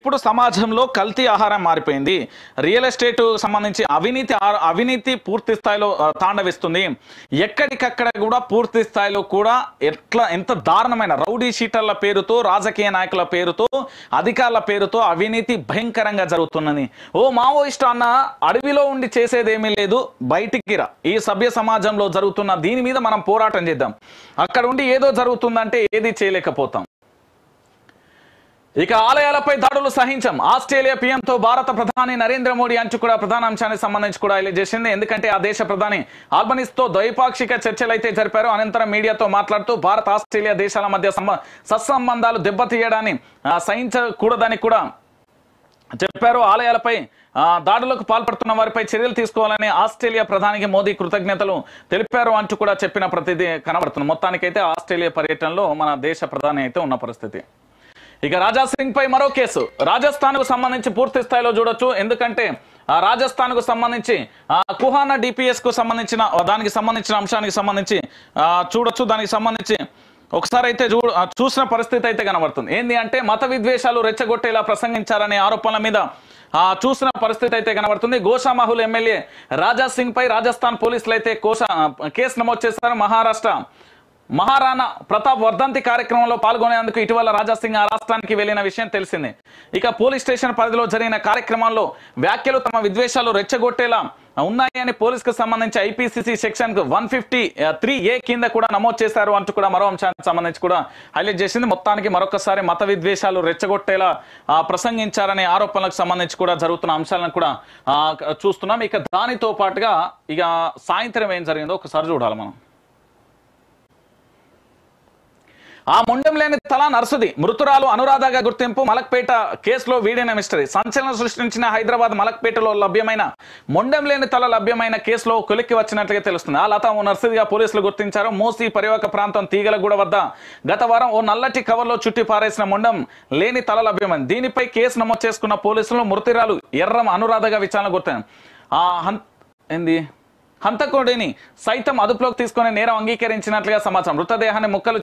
ఇప్పుడు సమాజంలో కల్తీ ఆహారం మారిపోయింది రియల్ ఎస్టేట్ సంబంధించి అవినీతి అవినీతి పూర్తి స్థాయిలో తాండవిస్తుంది ఎక్కడికక్కడ కూడా పూర్తి స్థాయిలో కూడా ఎట్లా ఎంత దారుణమైన రౌడీ షీటర్ల పేరుతో రాజకీయ నాయకుల పేరుతో అధికారుల పేరుతో అవినీతి భయంకరంగా జరుగుతున్నది ఓ మావోయిస్ట్ అన్న అడవిలో ఉండి చేసేదేమీ లేదు బయటికి రా ఈ సభ్య సమాజంలో జరుగుతున్న దీని మీద మనం పోరాటం చేద్దాం అక్కడ ఉండి ఏదో జరుగుతుందంటే ఏది చేయలేకపోతాం ఇక ఆలయాలపై దాడులు సహించం ఆస్ట్రేలియా పీఎంతో భారత ప్రధాని నరేంద్ర మోడీ అంచు కూడా ప్రధాన అంశానికి సంబంధించి కూడా చేసింది ఎందుకంటే ఆ దేశ ప్రధాని ఆల్బనీస్తో ద్వైపాక్షిక చర్చలు అయితే జరిపారు అనంతరం మీడియాతో మాట్లాడుతూ భారత్ ఆస్ట్రేలియా దేశాల మధ్య సత్సంబంధాలు దెబ్బతీయడాన్ని సహించకూడదని కూడా చెప్పారు ఆలయాలపై దాడులకు పాల్పడుతున్న వారిపై చర్యలు తీసుకోవాలని ఆస్ట్రేలియా ప్రధానికి మోదీ కృతజ్ఞతలు తెలిపారు అంటూ కూడా చెప్పిన ప్రతిదీ కనబడుతుంది మొత్తానికైతే ఆస్ట్రేలియా పర్యటనలో మన దేశ ప్రధాని అయితే ఉన్న పరిస్థితి ఇక రాజా సింగ్ పై మరో కేసు రాజస్థాన్ కు సంబంధించి పూర్తి స్థాయిలో చూడొచ్చు ఎందుకంటే రాజస్థాన్ కు సంబంధించి కుహాన డిపిఎస్ కు సంబంధించిన దానికి సంబంధించిన అంశానికి సంబంధించి చూడొచ్చు దానికి సంబంధించి ఒకసారి అయితే చూ చూసిన పరిస్థితి అయితే కనబడుతుంది ఏంది అంటే మత విద్వేషాలు రెచ్చగొట్టేలా ప్రసంగించారనే ఆరోపణల మీద ఆ చూసిన పరిస్థితి అయితే కనబడుతుంది గోషామహుల్ ఎమ్మెల్యే రాజా సింగ్ పై రాజస్థాన్ పోలీసులు అయితే కోస కేసు నమోదు చేశారు మహారాష్ట్ర మహారాణా ప్రతాప్ వర్ధంతి కార్యక్రమంలో పాల్గొనేందుకు ఇటీవల రాజాసింగ్ ఆ రాష్ట్రానికి వెళ్లిన విషయం తెలిసిందే ఇక పోలీస్ స్టేషన్ పరిధిలో జరిగిన కార్యక్రమాల్లో వ్యాఖ్యలు తమ విద్వేషాలు రెచ్చగొట్టేలా ఉన్నాయని పోలీస్ కు సంబంధించి IPCC section one fifty three A కింద కూడా నమోదు చేశారు అంటూ కూడా మరో అంశానికి సంబంధించి కూడా హైలైట్ చేసింది మొత్తానికి మరొకసారి మత విద్వేషాలు రెచ్చగొట్టేలా ప్రసంగించారనే ఆరోపణలకు సంబంధించి కూడా జరుగుతున్న అంశాలను కూడా చూస్తున్నాం ఇక దానితో పాటుగా ఇక సాయంత్రం ఏం జరిగిందో ఒకసారి చూడాలి మనం ఆ ముండం లేని తల నర్సుది మృతురాలు అనురాధగా గుర్తింపు మలక్పేట కేసులో వీడిన మిస్టరీ సంచలనం సృష్టించిన హైదరాబాద్ మలక్పేటలో లభ్యమైన ముండెం లేని తల లభ్యమైన కేసులో కొలిక్కి వచ్చినట్లుగా తెలుస్తుంది ఆ లత ఓ నర్సుదిగా పోలీసులు గుర్తించారు మూసి పరివక ప్రాంతం తీగలగూడ వద్ద గత వారం ఓ నల్లటి కవర్లో చుట్టి పారేసిన ముండెం లేని తల లభ్యమైంది దీనిపై కేసు నమోదు చేసుకున్న పోలీసులు మృతురాలు ఎర్రం అనురాధగా విచారణ గుర్తింది ఆ ఏంది హంతకుడిని సైతం అదుపులోకి తీసుకునే నేరం అంగీకరించినట్లుగా సమాచారం మృతదేహాన్ని ముక్కలు